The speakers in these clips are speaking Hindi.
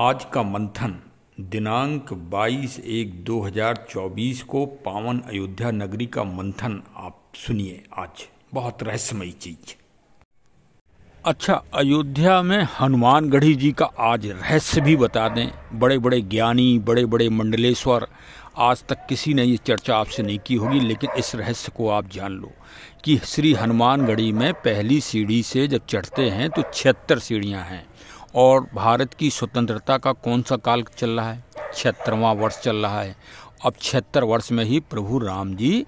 आज का मंथन दिनांक 22 एक 2024 को पावन अयोध्या नगरी का मंथन आप सुनिए आज बहुत रहस्यमयी चीज अच्छा अयोध्या में हनुमान गढ़ी जी का आज रहस्य भी बता दें बड़े बड़े ज्ञानी बड़े बड़े मंडलेश्वर आज तक किसी ने ये चर्चा आपसे नहीं की होगी लेकिन इस रहस्य को आप जान लो कि श्री हनुमानगढ़ी में पहली सीढ़ी से जब चढ़ते हैं तो छिहत्तर सीढ़ियाँ हैं और भारत की स्वतंत्रता का कौन सा काल चल रहा है छिहत्तरवां वर्ष चल रहा है अब छिहत्तर वर्ष में ही प्रभु राम जी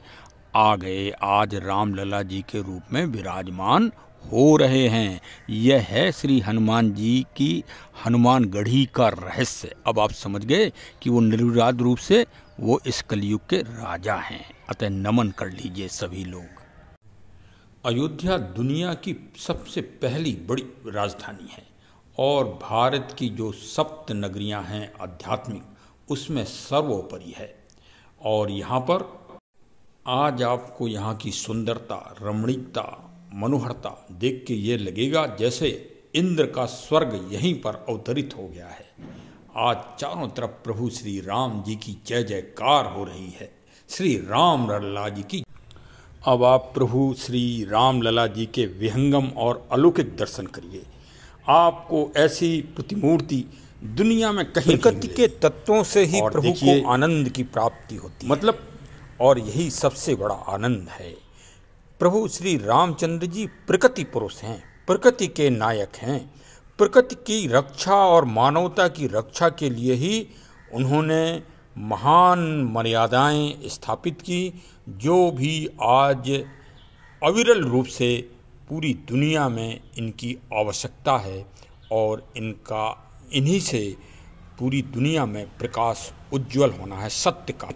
आ गए आज रामलला जी के रूप में विराजमान हो रहे हैं यह है श्री हनुमान जी की हनुमान गढ़ी का रहस्य अब आप समझ गए कि वो निर्विराध रूप से वो इस कलयुग के राजा हैं अतः नमन कर लीजिए सभी लोग अयोध्या दुनिया की सबसे पहली बड़ी राजधानी है और भारत की जो सप्त नगरियां हैं आध्यात्मिक उसमें सर्वोपरि है और यहाँ पर आज आपको यहाँ की सुंदरता रमणीकता मनोहरता देख के ये लगेगा जैसे इंद्र का स्वर्ग यहीं पर अवतरित हो गया है आज चारों तरफ प्रभु श्री राम जी की जय जयकार हो रही है श्री राम लला जी की अब आप प्रभु श्री राम लला जी के विहंगम और अलौकिक दर्शन करिए आपको ऐसी प्रतिमूर्ति दुनिया में कहीं प्रकृति के तत्वों से ही प्रभु को आनंद की प्राप्ति होती मतलब और यही सबसे बड़ा आनंद है प्रभु श्री रामचंद्र जी प्रकृति पुरुष हैं प्रकृति के नायक हैं प्रकृति की रक्षा और मानवता की रक्षा के लिए ही उन्होंने महान मर्यादाएं स्थापित की जो भी आज अविरल रूप से पूरी दुनिया में इनकी आवश्यकता है और इनका इन्हीं से पूरी दुनिया में प्रकाश उज्ज्वल होना है सत्य का